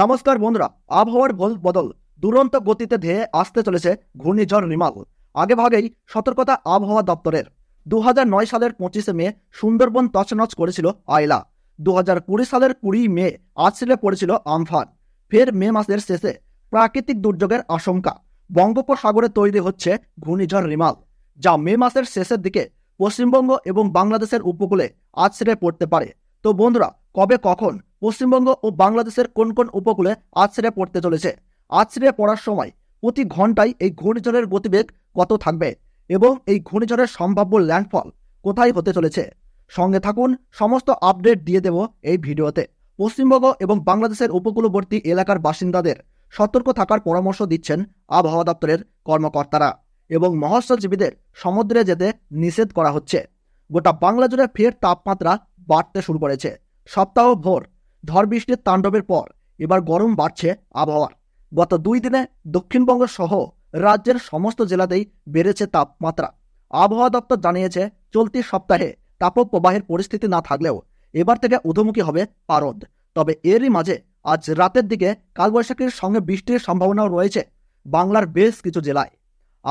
নমস্কার বন্ধুরা আবহাওয়ার ভোল বদল দুরন্ত গতিতে ধেয়ে আসতে চলেছে ঘূর্ণিঝড় রিমাল আগেভাগেই সতর্কতা আবহাওয়া দপ্তরের দু সালের পঁচিশে মে সুন্দরবন তছনছ করেছিল আয়লা দু সালের কুড়ি মে আছড়ে পড়েছিল আমফান ফের মে মাসের শেষে প্রাকৃতিক দুর্যোগের আশঙ্কা বঙ্গোপসাগরে তৈরি হচ্ছে ঘূর্ণিঝড় রিমাল যা মে মাসের শেষের দিকে পশ্চিমবঙ্গ এবং বাংলাদেশের উপকূলে আছড়ে পড়তে পারে তো বন্ধুরা কবে কখন পশ্চিমবঙ্গ ও বাংলাদেশের কোন কোন উপকূলে আছড়ে পড়তে চলেছে আছড়ে পড়ার সময় প্রতি ঘন্টায় এই ঘূর্ণিঝড়ের গতিবেগ কত থাকবে এবং এই ঘূর্ণিঝড়ের সম্ভাব্য ল্যান্ডফল কোথায় হতে চলেছে সঙ্গে থাকুন সমস্ত আপডেট দিয়ে দেব এই ভিডিওতে পশ্চিমবঙ্গ এবং বাংলাদেশের উপকূলবর্তী এলাকার বাসিন্দাদের সতর্ক থাকার পরামর্শ দিচ্ছেন আবহাওয়া দপ্তরের কর্মকর্তারা এবং মহস্যজীবীদের সমুদ্রে যেতে নিষেধ করা হচ্ছে গোটা বাংলা জুড়ে ফের তাপমাত্রা বাড়তে শুরু করেছে সপ্তাহ ভোর ঝড় বৃষ্টির তাণ্ডবের পর এবার গরম বাড়ছে আবহাওয়ার গত দুই দিনে দক্ষিণবঙ্গ সহ রাজ্যের সমস্ত জেলাতেই বেড়েছে তাপমাত্রা আবহাওয়া দপ্তর জানিয়েছে চলতি সপ্তাহে তাপপ্রবাহের পরিস্থিতি না থাকলেও এবার থেকে উধমুখী হবে পারদ তবে এরই মাঝে আজ রাতের দিকে কালবৈশাখীর সঙ্গে বৃষ্টির সম্ভাবনাও রয়েছে বাংলার বেশ কিছু জেলায়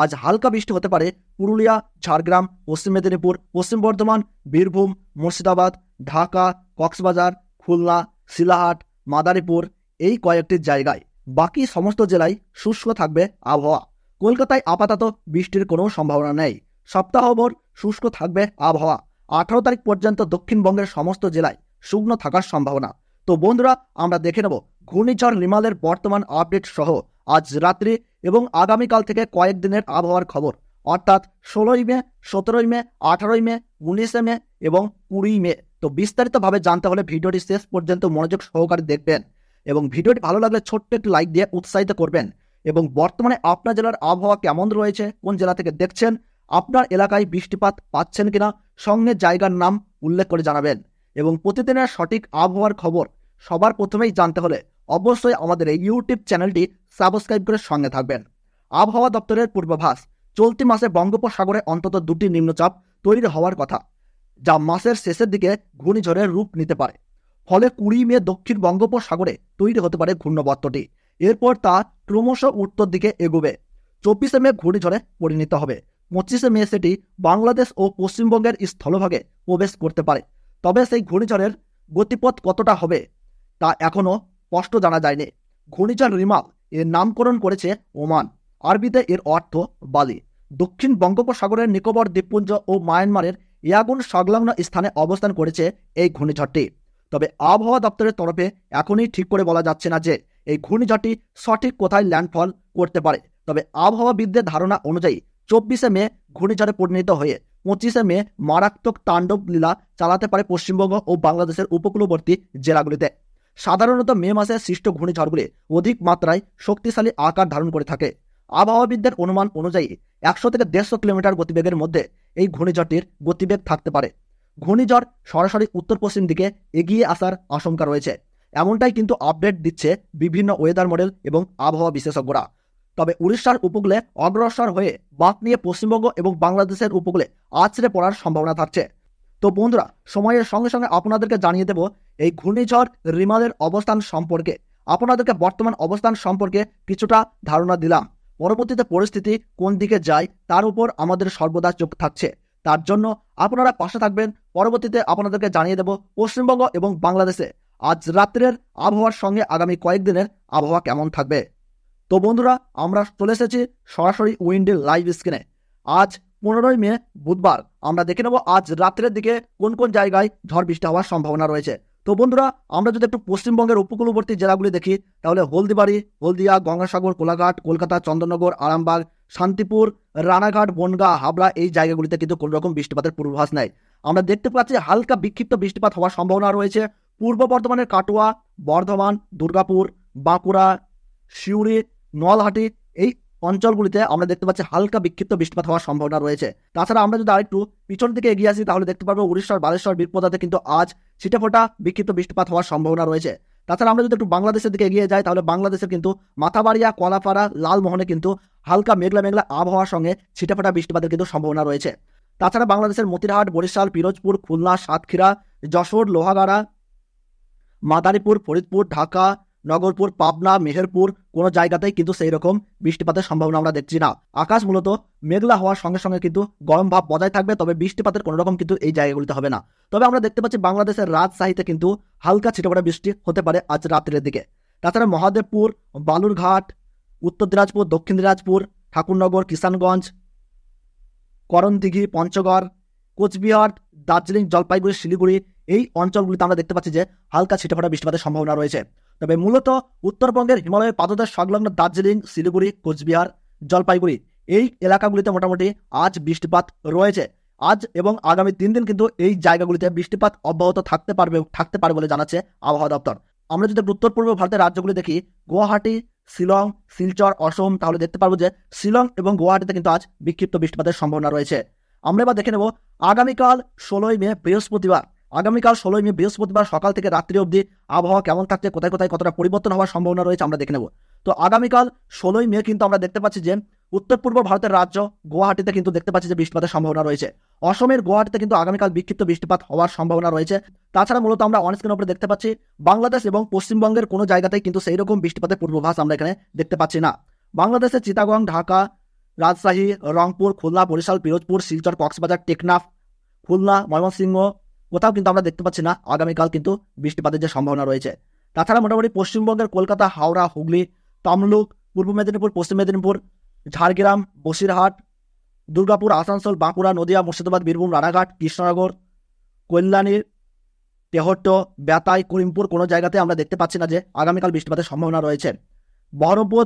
আজ হালকা বৃষ্টি হতে পারে পুরুলিয়া ঝাড়গ্রাম পশ্চিম মেদিনীপুর পশ্চিম বর্ধমান বীরভূম মুর্শিদাবাদ ঢাকা কক্সবাজার খুলনা শিলাহাট মাদারীপুর এই কয়েকটি জায়গায় বাকি সমস্ত জেলায় শুষ্ক থাকবে আবহাওয়া কলকাতায় আপাতত বৃষ্টির কোনো সম্ভাবনা নেই সপ্তাহভর শুষ্ক থাকবে আবহাওয়া আঠারো তারিখ পর্যন্ত দক্ষিণবঙ্গের সমস্ত জেলায় শুকনো থাকার সম্ভাবনা তো বন্ধুরা আমরা দেখে নেব ঘূর্ণিঝড় নিমালের বর্তমান আপডেট সহ আজ রাত্রি এবং আগামীকাল থেকে কয়েকদিনের আবহাওয়ার খবর অর্থাৎ ষোলোই মে সতেরোই মে আঠারোই মে উনিশে মে এবং কুড়ি মে তো বিস্তারিতভাবে জানতে হলে ভিডিওটি শেষ পর্যন্ত মনোযোগ সহকারে দেখবেন এবং ভিডিওটি ভালো লাগলে ছোট্ট একটি লাইক দিয়ে উৎসাহিত করবেন এবং বর্তমানে আপনার জেলার আবহাওয়া কেমন রয়েছে কোন জেলা থেকে দেখছেন আপনার এলাকায় বৃষ্টিপাত পাচ্ছেন কিনা সঙ্গে জায়গার নাম উল্লেখ করে জানাবেন এবং প্রতিদিনের সঠিক আবহাওয়ার খবর সবার প্রথমেই জানতে হলে অবশ্যই আমাদের এই ইউটিউব চ্যানেলটি সাবস্ক্রাইব করে সঙ্গে থাকবেন আবহাওয়া দপ্তরের পূর্বাভাস চলতি মাসে বঙ্গোপসাগরে অন্তত দুটি নিম্নচাপ তৈরি হওয়ার কথা যা মাসের শেষের দিকে ঘূর্ণিঝড়ের রূপ নিতে পারে ফলে কুড়ি মে দক্ষিণ বঙ্গোপসাগরে তৈরি হতে পারে ঘূর্ণবর্তটি এরপর তা ক্রমশ উত্তর দিকে এগোবে চব্বিশে মে ঘূর্ণিঝড়ে পরিণত হবে পঁচিশে মে সেটি বাংলাদেশ ও পশ্চিমবঙ্গের স্থলভাগে প্রবেশ করতে পারে তবে সেই ঘূর্ণিঝড়ের গতিপথ কতটা হবে তা এখনও স্পষ্ট জানা যায়নি ঘূর্ণিঝড় রিমাল এর নামকরণ করেছে ওমান আরবিতে এর অর্থ বালি দক্ষিণ বঙ্গোপসাগরের নিকোবর দ্বীপপুঞ্জ ও মায়ানমারের ইয়াগুন সংলগ্ন স্থানে অবস্থান করেছে এই ঘূর্ণিঝড়টি তবে আবহাওয়া দপ্তরের তরফে এখনই ঠিক করে বলা যাচ্ছে না যে এই ঘূর্ণিঝড়টি সঠিক কোথায় ল্যান্ডফল করতে পারে তবে আবহাওয়াবিদদের ধারণা অনুযায়ী চব্বিশে মে ঘূর্ণিঝড়ে পরিণত হয়ে পঁচিশে মে মারাত্মক তাণ্ডব লীলা চালাতে পারে পশ্চিমবঙ্গ ও বাংলাদেশের উপকূলবর্তী জেলাগুলিতে সাধারণত মে মাসে সৃষ্ট ঘূর্ণিঝড়গুলি অধিক মাত্রায় শক্তিশালী আকার ধারণ করে থাকে আবহাওয়াবিদদের অনুমান অনুযায়ী একশো থেকে দেড়শো কিলোমিটার গতিবেগের মধ্যে এই ঘূর্ণিঝড়টির গতিবেগ থাকতে পারে ঘূর্ণিঝড় সরাসরি উত্তর পশ্চিম দিকে এগিয়ে আসার আশঙ্কা রয়েছে এমনটাই কিন্তু আপডেট দিচ্ছে বিভিন্ন ওয়েদার মডেল এবং আবহাওয়া বিশেষজ্ঞরা তবে উড়িষ্যার উপকূলে অগ্রসর হয়ে বাঁক নিয়ে পশ্চিমবঙ্গ এবং বাংলাদেশের উপকূলে আছড়ে পড়ার সম্ভাবনা থাকছে তো বন্ধুরা সময়ের সঙ্গে সঙ্গে আপনাদেরকে জানিয়ে দেব এই ঘূর্ণিঝড় রিমালের অবস্থান সম্পর্কে আপনাদেরকে বর্তমান অবস্থান সম্পর্কে কিছুটা ধারণা দিলাম পরবর্তীতে পরিস্থিতি কোন দিকে যায় তার উপর আমাদের সর্বদা চোখ থাকছে তার জন্য আপনারা পাশে থাকবেন পরবর্তীতে আপনাদেরকে জানিয়ে দেব পশ্চিমবঙ্গ এবং বাংলাদেশে আজ রাত্রের আবহাওয়ার সঙ্গে আগামী কয়েকদিনের আবহাওয়া কেমন থাকবে তো বন্ধুরা আমরা চলে এসেছি সরাসরি উইন্ডের লাইভ স্ক্রিনে আজ পনেরোই মে বুধবার আমরা দেখে নেব আজ রাত্রের দিকে কোন কোন জায়গায় ঝড় বৃষ্টি হওয়ার সম্ভাবনা রয়েছে তো বন্ধুরা আমরা যদি একটু পশ্চিমবঙ্গের উপকূলবর্তী জেলাগুলি দেখি তাহলে হলদিবাড়ি হলদিয়া গঙ্গাসাগর কোলাঘাট কলকাতা চন্দননগর আরামবাগ শান্তিপুর রানাঘাট বনগা হাবড়া এই জায়গাগুলিতে কিন্তু কোনো রকম বৃষ্টিপাতের পূর্বাভাস নাই আমরা দেখতে পাচ্ছি হালকা বিক্ষিপ্ত বৃষ্টিপাত হওয়ার সম্ভাবনা রয়েছে পূর্ব বর্ধমানের কাটোয়া বর্ধমান দুর্গাপুর বাঁকুড়া সিউড়ি নলহাটি এই অঞ্চলগুলিতে আমরা দেখতে পাচ্ছি হালকা বিক্ষিপ্ত বৃষ্টিপাত হওয়ার সম্ভাবনা রয়েছে তাছাড়া আমরা যদি আরেকটু পিছন দিকে এগিয়ে আসি তাহলে দেখতে পারবো উড়িষ্যার বালেশ্বর বীরপদাতে কিন্তু আজ ছিটেফোটা বিক্ষিপ্ত বৃষ্টিপাত হওয়ার সম্ভাবনা রয়েছে তাছাড়া আমরা যদি একটু বাংলাদেশের দিকে এগিয়ে যাই তাহলে বাংলাদেশের কিন্তু মাথাবাড়িয়া কলাপাড়া লালমোহনে কিন্তু হালকা মেঘলা মেঘলা আবহাওয়ার সঙ্গে ছিটেফোটা বৃষ্টিপাতের কিন্তু সম্ভাবনা রয়েছে তাছাড়া বাংলাদেশের মতিরহাট বরিশাল পিরোজপুর খুলনা সাতক্ষীরা যশোর লোহাগাড়া মাদারীপুর ফরিদপুর ঢাকা নগরপুর পাবনা মেহেরপুর কোনো জায়গাতেই কিন্তু সেই রকম বৃষ্টিপাতের সম্ভাবনা আমরা দেখছি না আকাশ মূলত মেঘলা হওয়ার সঙ্গে সঙ্গে কিন্তু গরম ভাব বজায় থাকবে তবে বৃষ্টিপাতের কোনো রকম কিন্তু এই জায়গাগুলিতে হবে না তবে আমরা দেখতে পাচ্ছি বাংলাদেশের রাজশাহীতে কিন্তু হালকা ছিটেপড়া বৃষ্টি হতে পারে আজ রাত্রের দিকে তাছাড়া মহাদেবপুর বালুরঘাট উত্তর দিনাজপুর দক্ষিণ দিনাজপুর ঠাকুরনগর কিষানগঞ্জ করণদিঘি পঞ্চগড় কোচবিহার দার্জিলিং জলপাইগুড়ি শিলিগুড়ি এই অঞ্চলগুলিতে আমরা দেখতে পাচ্ছি যে হালকা ছিটেফোঁটা বৃষ্টিপাতের সম্ভাবনা রয়েছে তবে মূলত উত্তরবঙ্গের হিমালয়ের পাদদেশ সংলগ্ন দার্জিলিং শিলিগুড়ি কোচবিহার জলপাইগুড়ি এই এলাকাগুলিতে মোটামুটি আজ বৃষ্টিপাত রয়েছে আজ এবং আগামী তিন দিন কিন্তু এই জায়গাগুলিতে বৃষ্টিপাত অব্যাহত থাকতে পারবে থাকতে পারে বলে জানাচ্ছে আবহাওয়া দপ্তর আমরা যদি উত্তর পূর্ব ভারতের রাজ্যগুলি দেখি গুয়াহাটি শিলং শিলচর অসম তাহলে দেখতে পারবো যে শিলং এবং গুয়াহাটিতে কিন্তু আজ বিক্ষিপ্ত বৃষ্টিপাতের সম্ভাবনা রয়েছে আমরা এবার দেখে নেব আগামীকাল ষোলোই মে বৃহস্পতিবার আগামীকাল ষোলোই মে বৃহস্পতিবার সকাল থেকে রাত্রি অবধি আবহাওয়া কেমন থাকছে কোথায় কোথায় কতটা পরিবর্তন হওয়ার সম্ভাবনা রয়েছে আমরা দেখে নেব তো আগামীকাল ষোলোই মে কিন্তু আমরা দেখতে পাচ্ছি যে উত্তর পূর্ব ভারতের রাজ্য গুয়াহাটিতে কিন্তু দেখতে পাচ্ছি যে বৃষ্টিপাতের সম্ভাবনা রয়েছে অসমের গুয়াহাটিতে কিন্তু আগামীকাল বিক্ষিপ্ত বৃষ্টিপাত হওয়ার সম্ভাবনা রয়েছে তাছাড়া মূলত আমরা অনস্ক্রিন উপরে দেখতে পাচ্ছি বাংলাদেশ এবং পশ্চিমবঙ্গের কোনো জায়গাতেই কিন্তু সেই রকম বৃষ্টিপাতের পূর্বাভাস আমরা এখানে দেখতে পাচ্ছি না বাংলাদেশের চিতাগং ঢাকা রাজশাহী রংপুর খুলনা বরিশাল পিরোজপুর শিলচর কক্সবাজার টেকনাফ খুলনা ময়মনসিংহ কোথাও কিন্তু আমরা দেখতে পাচ্ছি না আগামীকাল কিন্তু বৃষ্টিপাতের যে সম্ভাবনা রয়েছে তাছাড়া মোটামুটি পশ্চিমবঙ্গের কলকাতা হাওড়া হুগলি তমলুক পূর্ব মেদিনীপুর পশ্চিম মেদিনীপুর ঝাড়গ্রাম বসিরহাট দুর্গাপুর আসানসোল বাঁকুড়া নদিয়া মুর্শিদাবাদ বীরভূম রানাঘাট কৃষ্ণনগর কল্যাণী তেহট্ট বেতাই করিমপুর কোনো জায়গাতে আমরা দেখতে পাচ্ছি না যে আগামীকাল বৃষ্টিপাতের সম্ভাবনা রয়েছে বহরমপুর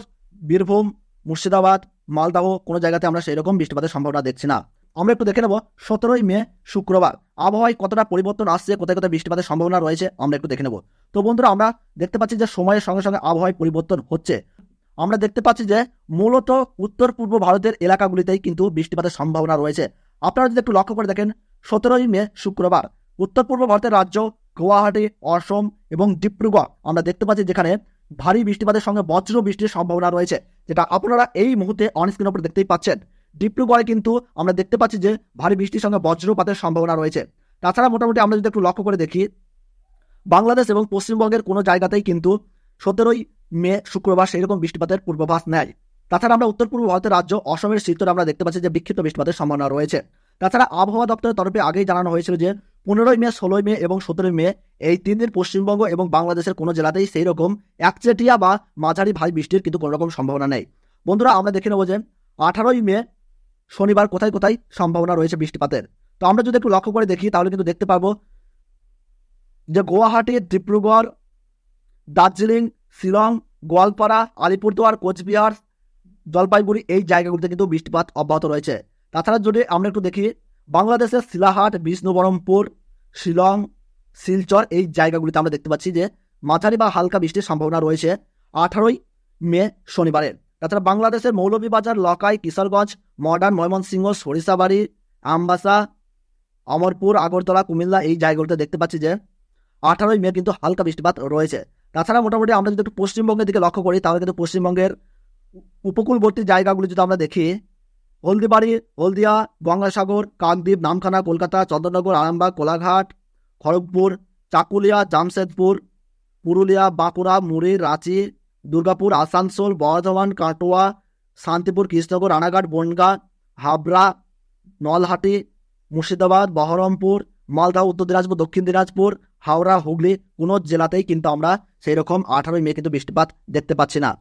বীরভূম মুর্শিদাবাদ মালদাহ কোনো জায়গাতে আমরা সেই রকম বৃষ্টিপাতের সম্ভাবনা দেখছি না আমরা একটু দেখে নেব সতেরোই মে শুক্রবার আবহাওয়ায় কতটা পরিবর্তন আসছে কোথায় কোথায় বৃষ্টিপাতের সম্ভাবনা রয়েছে আমরা একটু দেখে নেব তো বন্ধুরা আমরা দেখতে পাচ্ছি যে সময়ের সঙ্গে সঙ্গে আবহাওয়ায় পরিবর্তন হচ্ছে আমরা দেখতে পাচ্ছি যে মূলত উত্তর পূর্ব ভারতের এলাকাগুলিতেই কিন্তু বৃষ্টিপাতের সম্ভাবনা রয়েছে আপনারা যদি একটু লক্ষ্য করে দেখেন সতেরোই মে শুক্রবার উত্তর পূর্ব ভারতের রাজ্য গুয়াহাটি অসম এবং ডিব্রুগড় আমরা দেখতে পাচ্ছি যেখানে ভারী বৃষ্টিপাতের সঙ্গে বজ্র বৃষ্টির সম্ভাবনা রয়েছে যেটা আপনারা এই মুহূর্তে অনস্ক্রিন ওপর দেখতেই পাচ্ছেন ডিপ্লুগড়ে কিন্তু আমরা দেখতে পাচ্ছি যে ভারী বৃষ্টির সঙ্গে বজ্রপাতের সম্ভাবনা রয়েছে তাছাড়া মোটামুটি আমরা যদি একটু লক্ষ্য করে দেখি বাংলাদেশ এবং পশ্চিমবঙ্গের কোনো জায়গাতেই কিন্তু সতেরোই মে শুক্রবার সেই রকম বৃষ্টিপাতের পূর্বাভাস নেয় তাছাড়া আমরা উত্তর পূর্ব ভারতের রাজ্য অসমের শীতরে আমরা দেখতে পাচ্ছি যে বিক্ষিপ্ত বৃষ্টিপাতের সম্ভাবনা রয়েছে তাছাড়া আবহাওয়া দপ্তরের তরফে আগেই জানানো হয়েছিল যে পনেরোই মে ষোলোই মে এবং সতেরোই মে এই তিন দিন পশ্চিমবঙ্গ এবং বাংলাদেশের কোনো জেলাতেই সেই রকম একচেটিয়া বা মাঝারি ভারী বৃষ্টির কিন্তু কোনো রকম সম্ভাবনা নেই বন্ধুরা আমরা দেখে নেব যে আঠারোই মে শনিবার কোথায় কোথায় সম্ভাবনা রয়েছে বৃষ্টিপাতের তো আমরা যদি একটু লক্ষ্য করে দেখি তাহলে কিন্তু দেখতে পাবো যে গুয়াহাটি ডিব্রুগড় দার্জিলিং শিলং গোয়ালপাড়া আলিপুরদুয়ার কোচবিহার জলপাইগুড়ি এই জায়গাগুলিতে কিন্তু বৃষ্টিপাত অব্যাহত রয়েছে তাছাড়া যদি আমরা একটু দেখি বাংলাদেশের শিলাহাট বিষ্ণুবরমপুর শিলং শিলচর এই জায়গাগুলিতে আমরা দেখতে পাচ্ছি যে মাঝারি বা হালকা বৃষ্টির সম্ভাবনা রয়েছে আঠারোই মে শনিবারের তাছাড়া বাংলাদেশের মৌলভীবাজার লকাই কিশোরগঞ্জ মডার্ন ময়মনসিংহ সরিষাবাড়ি আমবাসা অমরপুর আগরতলা কুমিল্লা এই জায়গাগুলোতে দেখতে পাচ্ছি যে আঠারোই মে কিন্তু হালকা বৃষ্টিপাত রয়েছে তাছাড়া মোটামুটি আমরা যদি একটু পশ্চিমবঙ্গের দিকে লক্ষ্য করি তাহলে কিন্তু পশ্চিমবঙ্গের উপকূলবর্তী জায়গাগুলো যদি আমরা দেখি হলদিবাড়ি হলদিয়া গঙ্গাসাগর কাকদ্বীপ নামখানা কলকাতা চন্দ্রনগর আরামবাগ কোলাঘাট খড়গপুর চাকুলিয়া জামশেদপুর পুরুলিয়া বাঁকুড়া মুড়ি রাঁচি দুর্গাপুর আসানসোল বর্ধমান কাটোয়া শান্তিপুর কৃষ্ণনগর রানাঘাট বনগা হাবড়া নলহাটি মুর্শিদাবাদ বহরমপুর মালদা উত্তর দিনাজপুর দক্ষিণ দিনাজপুর হাওড়া হুগলি কোনো জেলাতেই কিন্তু আমরা সেই রকম আঠারোই মে কিন্তু বৃষ্টিপাত দেখতে পাচ্ছি না